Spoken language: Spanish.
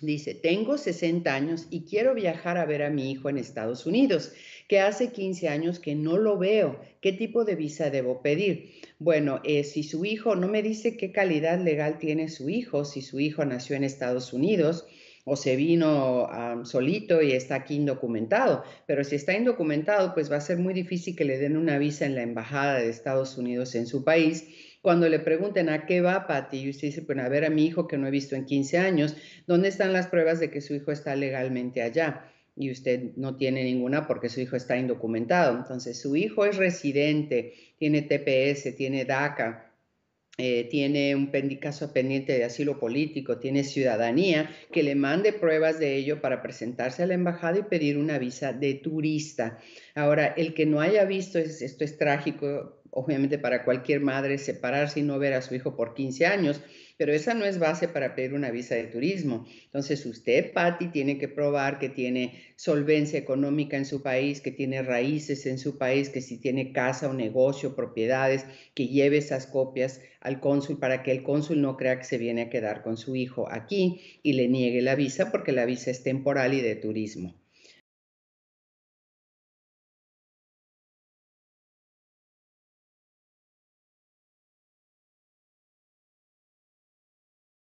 Dice, tengo 60 años y quiero viajar a ver a mi hijo en Estados Unidos, que hace 15 años que no lo veo. ¿Qué tipo de visa debo pedir? Bueno, eh, si su hijo no me dice qué calidad legal tiene su hijo, si su hijo nació en Estados Unidos o se vino solito y está aquí indocumentado, pero si está indocumentado, pues va a ser muy difícil que le den una visa en la Embajada de Estados Unidos en su país cuando le pregunten a qué va Pati, y usted dice, bueno, a ver a mi hijo que no he visto en 15 años, ¿dónde están las pruebas de que su hijo está legalmente allá? Y usted no tiene ninguna porque su hijo está indocumentado. Entonces, su hijo es residente, tiene TPS, tiene DACA, eh, tiene un caso pendiente de asilo político, tiene ciudadanía, que le mande pruebas de ello para presentarse a la embajada y pedir una visa de turista. Ahora, el que no haya visto, esto es trágico, obviamente para cualquier madre separarse y no ver a su hijo por 15 años, pero esa no es base para pedir una visa de turismo. Entonces usted, Patti, tiene que probar que tiene solvencia económica en su país, que tiene raíces en su país, que si tiene casa o negocio, propiedades, que lleve esas copias al cónsul para que el cónsul no crea que se viene a quedar con su hijo aquí y le niegue la visa porque la visa es temporal y de turismo.